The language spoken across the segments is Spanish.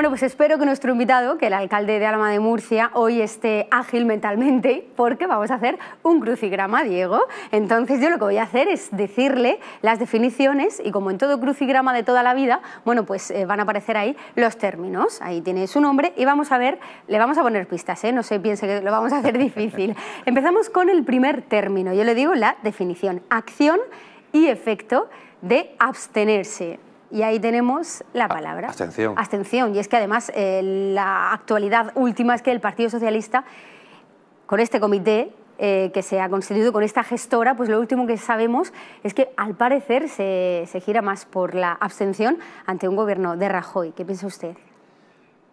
Bueno, pues espero que nuestro invitado, que el alcalde de Alma de Murcia, hoy esté ágil mentalmente porque vamos a hacer un crucigrama, Diego. Entonces yo lo que voy a hacer es decirle las definiciones y como en todo crucigrama de toda la vida, bueno, pues eh, van a aparecer ahí los términos. Ahí tiene su nombre y vamos a ver, le vamos a poner pistas, ¿eh? No se piense que lo vamos a hacer difícil. Empezamos con el primer término. Yo le digo la definición. Acción y efecto de abstenerse. Y ahí tenemos la palabra. Abstención. Abstención. Y es que además eh, la actualidad última es que el Partido Socialista, con este comité eh, que se ha constituido, con esta gestora, pues lo último que sabemos es que al parecer se, gira más por la abstención ante un gobierno de Rajoy. ¿Qué piensa usted?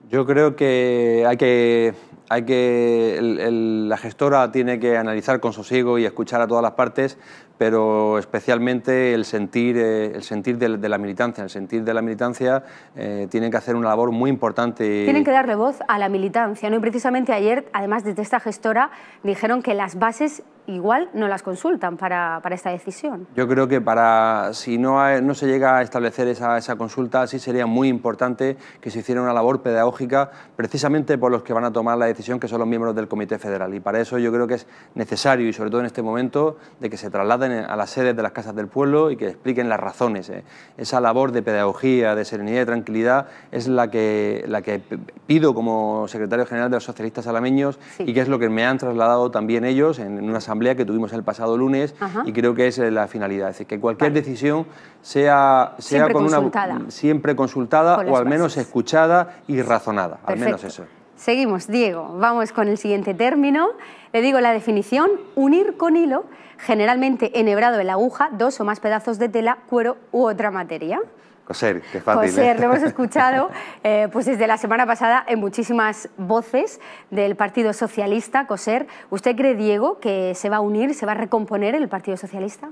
Yo creo que hay que, hay que la gestora tiene que analizar con sosiego y escuchar a todas las partes, pero especialmente el sentir, eh, el sentir de, la militancia. El sentir de la militancia eh, tienen que hacer una labor muy importante. Tienen que darle voz a la militancia, Y precisamente ayer, además desde esta gestora, dijeron que las bases igual no las consultan para, esta decisión. Yo creo que para, si no, se llega a establecer esa, esa, consulta, sí sería muy importante que se hiciera una labor pedagógica precisamente por los que van a tomar la decisión, que son los miembros del Comité Federal. Y para eso yo creo que es necesario, y sobre todo en este momento, de que se traslade a las sedes de las casas del pueblo y que expliquen las razones. ¿eh? Esa labor de pedagogía, de serenidad y tranquilidad es la que, la que pido como secretario general de los socialistas alameños y que es lo que me han trasladado también ellos en una asamblea que tuvimos el pasado lunes y creo que es eh, la finalidad. Es decir, que cualquier decisión sea, sea siempre con consultada. una siempre consultada o al menos escuchada y razonada. Al menos eso. Seguimos, Diego. Vamos con el siguiente término. Le digo la definición, unir con hilo, generalmente enhebrado en la aguja, dos o más pedazos de tela, cuero u otra materia. Coser, qué fácil. Coser, ¿eh? lo hemos escuchado eh, pues desde la semana pasada en muchísimas voces del Partido Socialista. Coser, ¿usted cree, Diego, que se va a unir, se va a recomponer el Partido Socialista?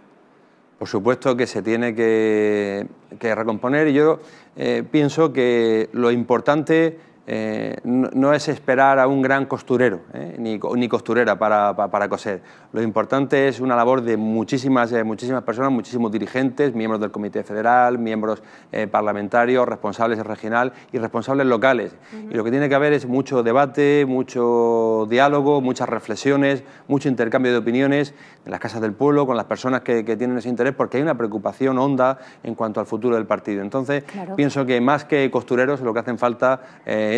Por supuesto que se tiene que, recomponer y yo eh, pienso que lo importante eh, no, es esperar a un gran costurero eh, ni, costurera para, coser. Lo importante es una labor de muchísimas, eh, muchísimas personas, muchísimos dirigentes, miembros del Comité Federal, miembros parlamentarios, responsables regional y responsables locales. Y lo que tiene que haber es mucho debate, mucho diálogo, muchas reflexiones, mucho intercambio de opiniones en las casas del pueblo, con las personas que, tienen ese interés, porque hay una preocupación honda en cuanto al futuro del partido. Entonces, pienso que más que costureros, lo que hacen falta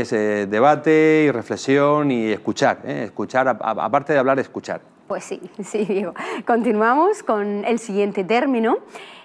es eh, debate y reflexión y escuchar, ¿eh? escuchar, aparte de hablar, escuchar. Pues sí, sí, Diego. Continuamos con el siguiente término,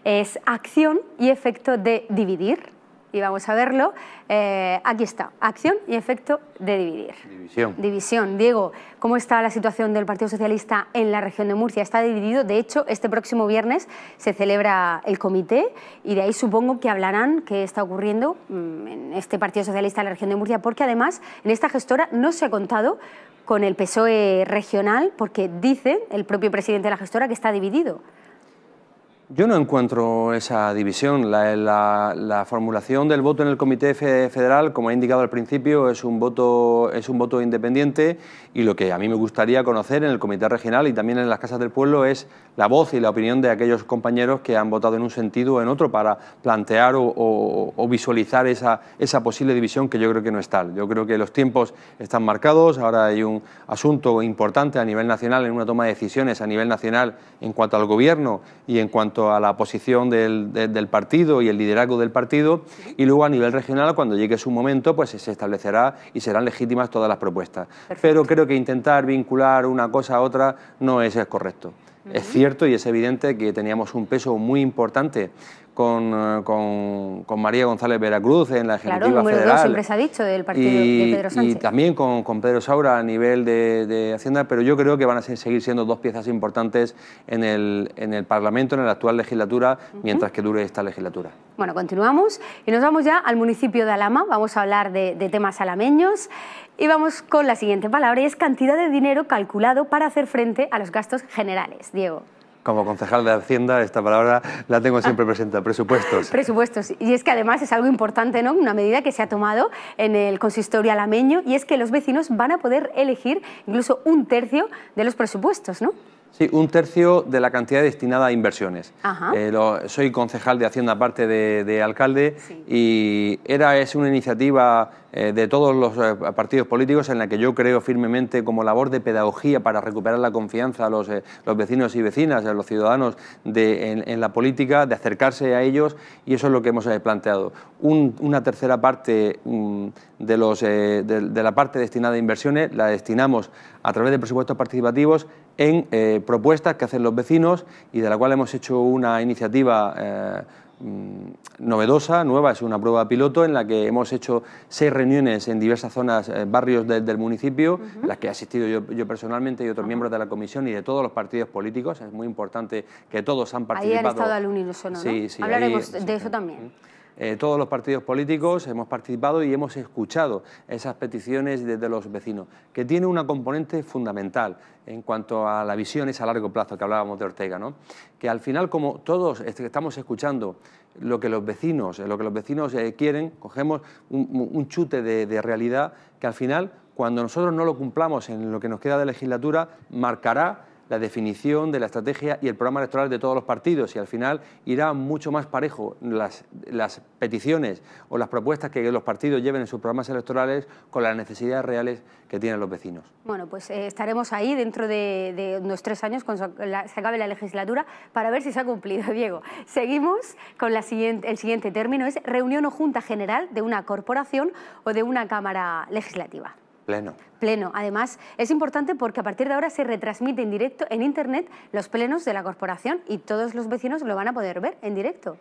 es acción y efecto de dividir y vamos a verlo. Eh, aquí está, acción y efecto de dividir. División. División. Diego, ¿cómo está la situación del Partido Socialista en la región de Murcia? Está dividido, de hecho, este próximo viernes se celebra el comité y de ahí supongo que hablarán qué está ocurriendo mm, en este Partido Socialista en la región de Murcia, porque además en esta gestora no se ha contado con el PSOE regional porque dice el propio presidente de la gestora que está dividido. Yo no encuentro esa división. La, formulación del voto en el Comité Federal, como he indicado al principio, es un, voto, es un voto independiente y lo que a mí me gustaría conocer en el Comité Regional y también en las Casas del Pueblo es la voz y la opinión de aquellos compañeros que han votado en un sentido o en otro para plantear o, visualizar esa, esa posible división que yo creo que no es tal. Yo creo que los tiempos están marcados, ahora hay un asunto importante a nivel nacional en una toma de decisiones a nivel nacional en cuanto al Gobierno y en cuanto a la posición del, partido y el liderazgo del partido y luego a nivel regional, cuando llegue su momento, pues se establecerá y serán legítimas todas las propuestas. Pero creo que intentar vincular una cosa a otra no es el correcto. Es cierto y es evidente que teníamos un peso muy importante eh, con, con, María González Veracruz en la Ejecutiva claro, número Federal. siempre se ha dicho del partido y, de Pedro Sánchez. Y también con, Pedro Saura a nivel de, Hacienda, pero yo creo que van a seguir siendo dos piezas importantes en el, en el Parlamento, en la actual legislatura, mientras que dure esta legislatura. Bueno, continuamos y nos vamos ya al municipio de Alama, vamos a hablar de, de temas alameños y vamos con la siguiente palabra, es cantidad de dinero calculado para hacer frente a los gastos generales. Diego como concejal de Hacienda, esta palabra la tengo ah. siempre presente, presupuestos. Presupuestos. Y es que además es algo importante, ¿no? Una medida que se ha tomado en el consistorio alameño y es que los vecinos van a poder elegir incluso un tercio de los presupuestos, ¿no? Sí, un tercio de la cantidad destinada a inversiones. Eh, soy concejal de Hacienda, parte de, alcalde, y era es una iniciativa eh, de todos los eh, partidos políticos en la que yo creo firmemente como labor de pedagogía para recuperar la confianza a los, vecinos y vecinas, a los ciudadanos en, la política, de acercarse a ellos, y eso es lo que hemos planteado. una tercera parte mm, de, los, de la parte destinada a inversiones la destinamos a través de presupuestos participativos en eh, propuestas que hacen los vecinos y de la cual hemos hecho una iniciativa eh, mm, novedosa, nueva, es una prueba piloto en la que hemos hecho seis reuniones en diversas zonas, eh, barrios del municipio, las que he asistido yo, personalmente y otros miembros de la comisión y de todos los partidos políticos. Es muy importante que todos han participado. Ahí han estado al unísono, ¿no? Hablaremos de eso también. Eh, todos los partidos políticos hemos participado y hemos escuchado esas peticiones desde los vecinos, que tiene una componente fundamental en cuanto a la visión a largo plazo que hablábamos de Ortega, que al final como todos estamos escuchando lo que los vecinos, eh, lo que los vecinos eh, quieren, cogemos un, chute de realidad que al final cuando nosotros no lo cumplamos en lo que nos queda de legislatura marcará la definición de la estrategia y el programa electoral de todos los partidos y al final irá mucho más parejo las, las peticiones o las propuestas que los partidos lleven en sus programas electorales con las necesidades reales que tienen los vecinos. Bueno, pues eh, estaremos ahí dentro de, de, unos tres años, cuando se acabe la legislatura, para ver si se ha cumplido, Diego. Seguimos con la siguiente, el siguiente término, es reunión o junta general de una corporación o de una cámara legislativa. Pleno. Pleno. Además, es importante porque a partir de ahora se retransmite en directo en Internet los plenos de la corporación y todos los vecinos lo van a poder ver en directo.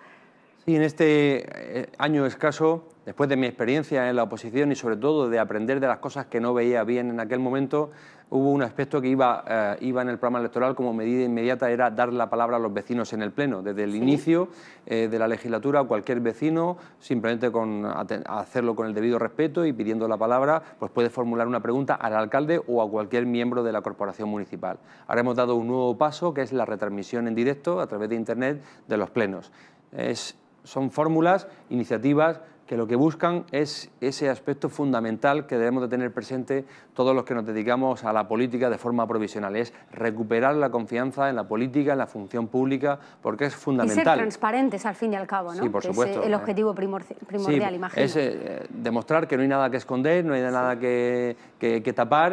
Sí, en este eh, año escaso, después de mi experiencia en la oposición y sobre todo de aprender de las cosas que no veía bien en aquel momento, hubo un aspecto que iba, eh, en el programa electoral como medida inmediata, era dar la palabra a los vecinos en el Pleno. Desde el inicio eh, de la legislatura, cualquier vecino, simplemente con hacerlo con el debido respeto y pidiendo la palabra, pues puede formular una pregunta al alcalde o a cualquier miembro de la corporación municipal. Ahora hemos dado un nuevo paso, que es la retransmisión en directo a través de Internet de los plenos. Es son fórmulas, iniciativas que lo que buscan es ese aspecto fundamental que debemos de tener presente todos los que nos dedicamos a la política de forma provisional, es recuperar la confianza en la política, en la función pública, porque es fundamental. Y ser transparentes al fin y al cabo, ¿no? Sí, por supuesto. Es eh, el objetivo primordial, sí, Es eh, demostrar que no hay nada que esconder, no hay nada que, que tapar.